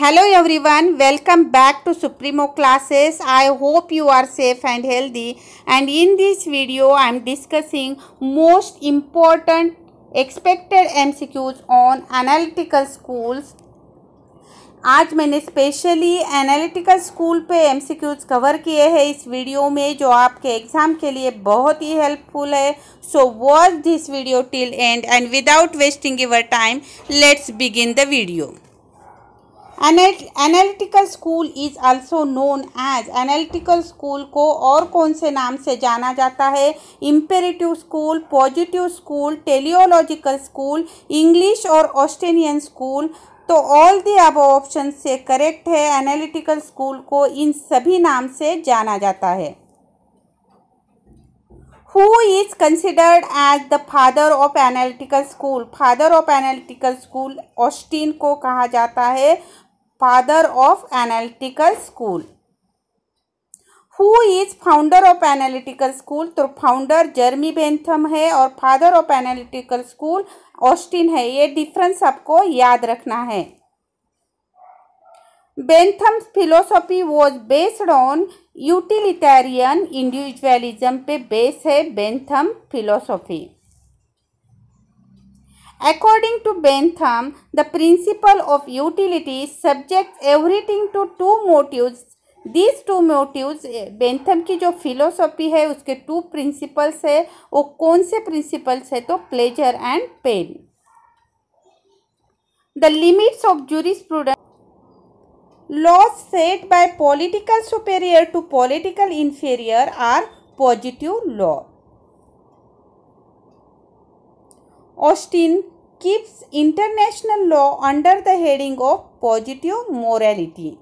Hello everyone welcome back to supremo classes I hope you are safe and healthy and in this video I am discussing most important expected MCQs on analytical schools आज मैंने specially analytical school पे MCQs cover किए हैं इस video में जो आपके exam के लिए बहुत ही हेल्पफुल है so watch this video till end end without wasting your time let's begin the video analytical school is also known as analytical school को और कौन से नाम से जाना जाता है imperative school positive school teleological school English और ऑस्ट्रेलियन स्कूल तो ऑल दी अब ऑप्शन से करेक्ट है एनालिटिकल स्कूल को इन सभी नाम से जाना जाता है who is considered as the father of analytical school father of analytical school Austin को कहा जाता है father of analytical school who is founder of analytical school तो founder जर्मी बेंथम है और father of analytical school Austin है ये difference आपको याद रखना है Bentham philosophy was based on utilitarian individualism पे बेस है Bentham philosophy According to Bentham, the principle of utility subjects everything to two motives. These two motives, bentham की जो philosophy है उसके two principles है वो कौन से principles है तो pleasure and pain the limits of jurisprudence laws set by political superior to political inferior are positive law Austin keeps international law under the heading of positive morality.